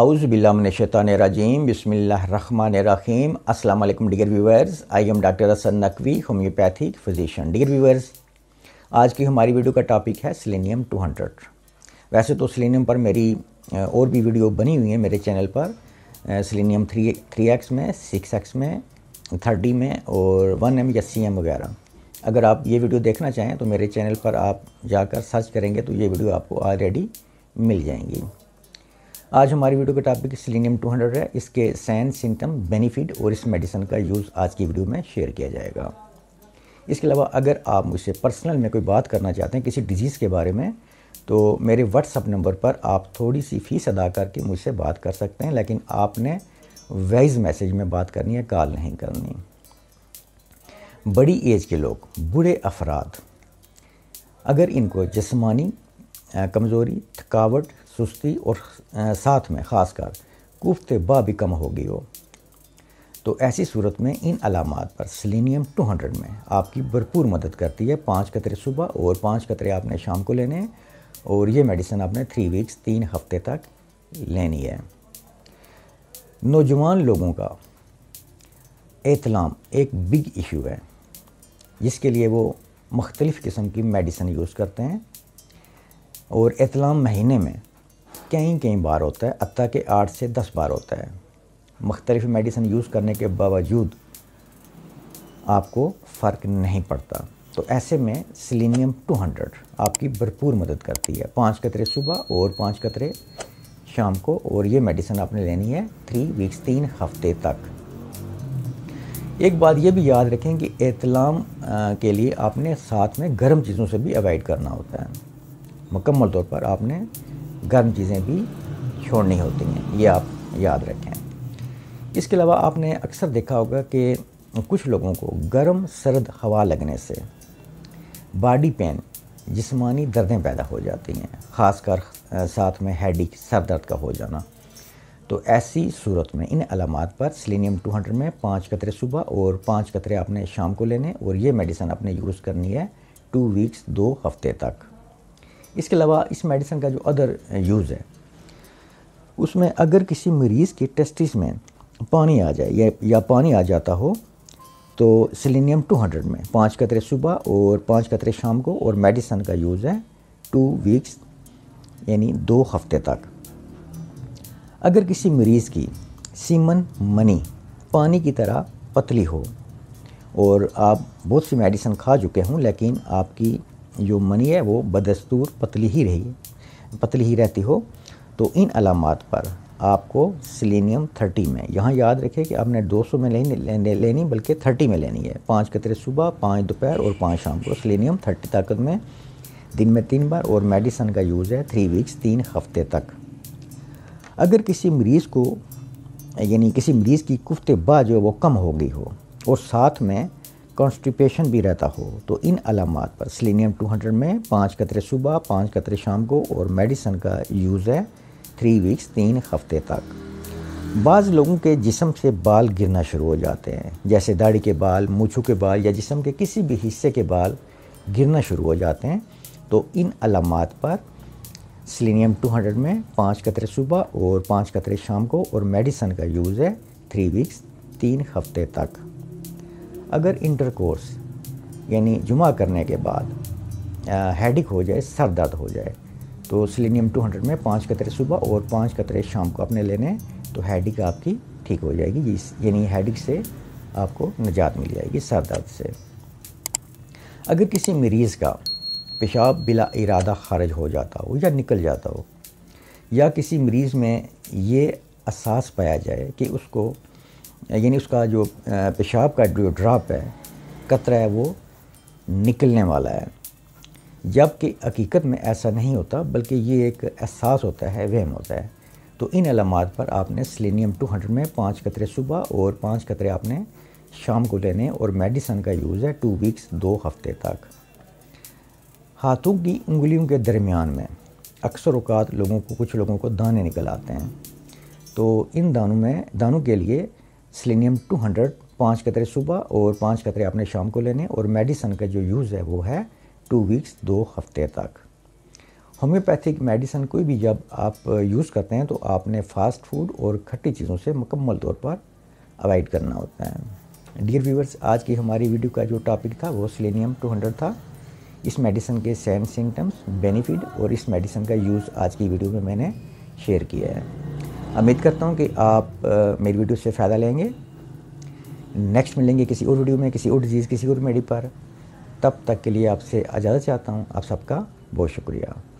आउज़ बिल्लाशैतान राजीम रखीम असलम dear viewers I am doctor Ahsan Naqvi homoeopathic physician dear viewers आज की हमारी वीडियो का टॉपिक है सिलेनियम 200 वैसे तो सिलेनियम पर मेरी और भी वीडियो बनी हुई है मेरे चैनल पर सिलेनियम थ्री थ्री एक्स में सिक्स एक्स में थर्टी में और वन एम या सी एम वगैरह अगर आप ये वीडियो देखना चाहें तो मेरे चैनल पर आप जाकर सर्च करेंगे तो ये वीडियो आपको ऑलरेडी मिल जाएंगी आज हमारी वीडियो का टॉपिक सिलीनियम 200 है इसके सैन सिम्टम बेनिफिट और इस मेडिसिन का यूज़ आज की वीडियो में शेयर किया जाएगा इसके अलावा अगर आप मुझसे पर्सनल में कोई बात करना चाहते हैं किसी डिज़ीज़ के बारे में तो मेरे व्हाट्सअप नंबर पर आप थोड़ी सी फ़ीस अदा करके मुझसे बात कर सकते हैं लेकिन आपने वॉइस मैसेज में बात करनी है कॉल नहीं करनी बड़ी एज के लोग बूढ़े अफराद अगर इनको जिसमानी कमज़ोरी थकावट सुस्ती और साथ में ख़ासकर बा भी कम होगी हो तो ऐसी सूरत में इन अलामत पर सिलीनियम 200 में आपकी भरपूर मदद करती है पाँच कतरे सुबह और पाँच कतरे आपने शाम को लेने हैं और ये मेडिसिन आपने थ्री वीक्स तीन हफ्ते तक लेनी है नौजवान लोगों का एतलाम एक बिग इशू है जिसके लिए वो मख्तलफ़ किस्म की मेडिसिन यूज़ करते हैं और एहतलाम महीने में कई कई बार होता है अतः के आठ से दस बार होता है मख्तलफ मेडिसिन यूज़ करने के बावजूद आपको फ़र्क नहीं पड़ता तो ऐसे में सिलीनियम 200 आपकी भरपूर मदद करती है पाँच कतरे सुबह और पाँच कतरे शाम को और ये मेडिसिन आपने लेनी है थ्री वीक्स तीन हफ्ते तक एक बात ये भी याद रखें कि एतलाम के लिए आपने साथ में गर्म चीज़ों से भी अवॉइड करना होता है मुकम्मल तौर पर आपने गर्म चीज़ें भी छोड़नी होती हैं ये आप याद रखें इसके अलावा आपने अक्सर देखा होगा कि कुछ लोगों को गर्म सर्द हवा लगने से बॉडी पेन जिस्मानी दर्दें पैदा हो जाती हैं ख़ासकर साथ में हेडिक सर दर्द का हो जाना तो ऐसी सूरत में इन अलामत पर सिलीनियम 200 में पाँच कतरे सुबह और पाँच कतरे आपने शाम को लेने और ये मेडिसन आपने यूज़ करनी है टू वीक्स दो हफ्ते तक इसके अलावा इस मेडिसिन का जो अदर यूज़ है उसमें अगर किसी मरीज़ के टेस्टिस में पानी आ जाए या, या पानी आ जाता हो तो सिलीनियम 200 में पाँच कतरे सुबह और पाँच कतरे शाम को और मेडिसन का यूज़ है टू वीक्स यानी दो हफ्ते तक अगर किसी मरीज़ की सीमन मनी पानी की तरह पतली हो और आप बहुत सी मेडिसन खा चुके हों लेकिन आपकी जो मनी है वो बदस्तूर पतली ही रही पतली ही रहती हो तो इन अलामत पर आपको सिलेनियम थर्टी में यहाँ याद रखें कि आपने 200 में लेनी, लेनी बल्कि थर्टी में लेनी है पाँच कतरे सुबह पाँच दोपहर और पाँच शाम को सिलेनियम थर्टी ताकत में दिन में तीन बार और मेडिसन का यूज़ है थ्री वीक्स तीन हफ्ते तक अगर किसी मरीज़ को यानी किसी मरीज़ की कुफ्ते बा जो वो कम हो गई हो और साथ में कॉन्स्टिपेशन भी रहता हो तो इन अलामत पर सिलीनियम 200 में पाँच कतरे सुबह पाँच कतरे शाम को और मेडिसन का यूज़ है थ्री वीक्स तीन हफ्ते तक बाज़ लोगों के जिसम से बाल गिरना शुरू हो जाते हैं जैसे दाढ़ी के बाल मूछू के बाल या जिसम के किसी भी हिस्से के बाल गिरना शुरू हो जाते हैं तो इन अलामत पर सिलीनियम 200 में पाँच कतरे सुबह और पाँच कतरे शाम को और मेडिसन का यूज़ है थ्री वीक्स तीन हफ्ते तक अगर इंटरकोर्स यानी जुमा करने के बाद हेडिक हो जाए सर दर्द हो जाए तो सिलेनियम 200 में पाँच कतरे सुबह और पाँच कतरे शाम को आपने लेने तो हेडिक आपकी ठीक हो जाएगी यानी हेडिक से आपको निजात मिल जाएगी सर दर्द से अगर किसी मरीज़ का पेशाब बिला इरादा खारिज हो जाता हो या निकल जाता हो या किसी मरीज़ में ये असास पाया जाए कि उसको यानी उसका जो पेशाब का जो ड्राप है कतरा है वो निकलने वाला है जबकि हकीकत में ऐसा नहीं होता बल्कि ये एक एहसास होता है वहम होता है तो इन अलामत पर आपने टू 200 में पाँच कतरे सुबह और पाँच कतरे आपने शाम को लेने और मेडिसन का यूज़ है टू वीक्स दो हफ्ते तक हाथों की उंगलियों के दरमियान में अक्सर अवकात लोगों को कुछ लोगों को दाने निकल आते हैं तो इन दानों में दानों के लिए सिलीनियम 200 पाँच कतरे सुबह और पाँच कतरे आपने शाम को लेने और मेडिसन का जो यूज़ है वो है टू वीक्स दो हफ्ते तक होम्योपैथिक मेडिसन कोई भी जब आप यूज़ करते हैं तो आपने फास्ट फूड और खट्टी चीज़ों से मुकम्मल तौर पर अवॉइड करना होता है डियर व्यूवर्स आज की हमारी वीडियो का जो टॉपिक था वो सिलेनियम 200 था इस मेडिसन के सैन सिम्टम्स बेनिफिट और इस मेडिसन का यूज़ आज की वीडियो में मैंने शेयर किया है उम्मीद करता हूँ कि आप मेरी वीडियो से फ़ायदा लेंगे नेक्स्ट मिलेंगे किसी और वीडियो में किसी और डिज़ीज़ किसी और मेडी पर तब तक के लिए आपसे इजाज़त चाहता हूँ आप सबका बहुत शुक्रिया